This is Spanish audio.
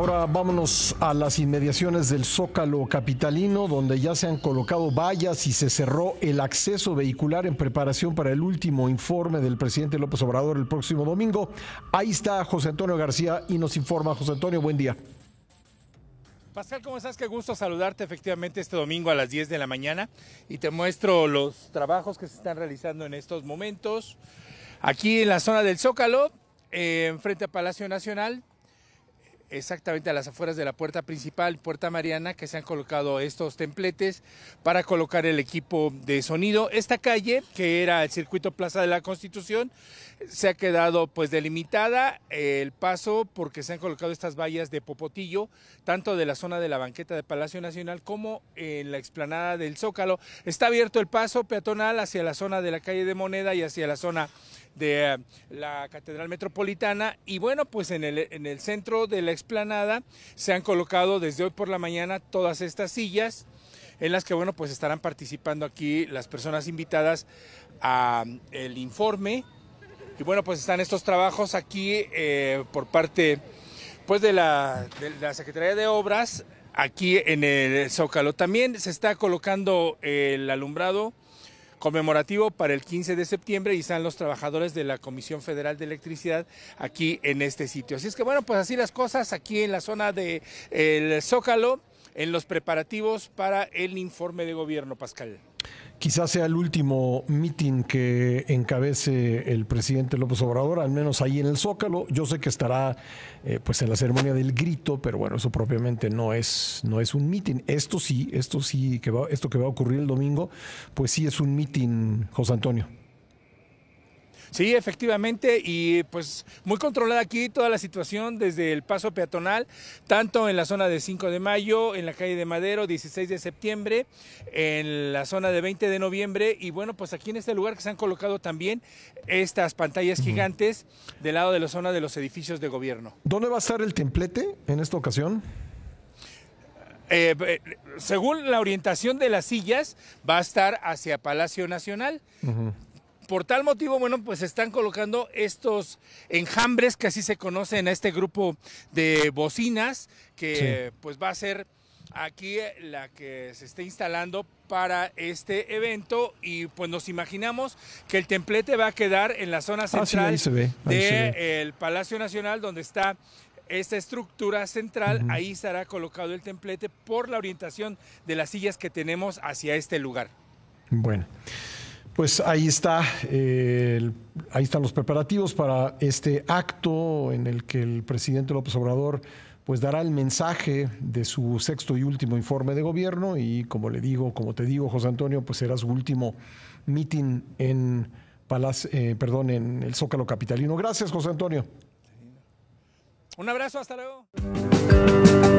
Ahora vámonos a las inmediaciones del Zócalo Capitalino, donde ya se han colocado vallas y se cerró el acceso vehicular en preparación para el último informe del presidente López Obrador el próximo domingo. Ahí está José Antonio García y nos informa. José Antonio, buen día. Pascal, ¿cómo estás? Qué gusto saludarte efectivamente este domingo a las 10 de la mañana y te muestro los trabajos que se están realizando en estos momentos. Aquí en la zona del Zócalo, eh, frente a Palacio Nacional, exactamente a las afueras de la puerta principal, Puerta Mariana, que se han colocado estos templetes para colocar el equipo de sonido. Esta calle, que era el circuito Plaza de la Constitución, se ha quedado pues delimitada eh, el paso porque se han colocado estas vallas de popotillo, tanto de la zona de la banqueta de Palacio Nacional como en la explanada del Zócalo. Está abierto el paso peatonal hacia la zona de la calle de Moneda y hacia la zona de eh, la Catedral Metropolitana y bueno, pues en el, en el centro de la se han colocado desde hoy por la mañana todas estas sillas en las que, bueno, pues estarán participando aquí las personas invitadas a mm, el informe. Y bueno, pues están estos trabajos aquí eh, por parte pues de la, de la Secretaría de Obras, aquí en el Zócalo. También se está colocando el alumbrado conmemorativo para el 15 de septiembre y están los trabajadores de la Comisión Federal de Electricidad aquí en este sitio. Así es que bueno, pues así las cosas aquí en la zona del de, eh, Zócalo, en los preparativos para el informe de gobierno, Pascal quizás sea el último mitin que encabece el presidente López Obrador, al menos ahí en el Zócalo. Yo sé que estará eh, pues en la ceremonia del grito, pero bueno, eso propiamente no es, no es un mitin. Esto sí, esto sí, que va, esto que va a ocurrir el domingo, pues sí es un mitin, José Antonio. Sí, efectivamente, y pues muy controlada aquí toda la situación desde el paso peatonal, tanto en la zona de 5 de mayo, en la calle de Madero, 16 de septiembre, en la zona de 20 de noviembre, y bueno, pues aquí en este lugar que se han colocado también estas pantallas gigantes del lado de la zona de los edificios de gobierno. ¿Dónde va a estar el templete en esta ocasión? Eh, eh, según la orientación de las sillas, va a estar hacia Palacio Nacional. Por tal motivo, bueno, pues están colocando estos enjambres que así se conocen a este grupo de bocinas que pues va a ser aquí la que se está instalando para este evento y pues nos imaginamos que el templete va a quedar en la zona ah, central del Palacio Nacional donde está esta estructura central, ahí estará colocado el templete por la orientación de las sillas que tenemos hacia este lugar. Bueno pues ahí está, ahí están los preparativos para este acto en el que el presidente López Obrador pues dará el mensaje de su sexto y último informe de gobierno y como le digo, como te digo, José Antonio, pues será su último meeting en eh, en el Zócalo capitalino. Gracias, José Antonio. Un abrazo, hasta luego.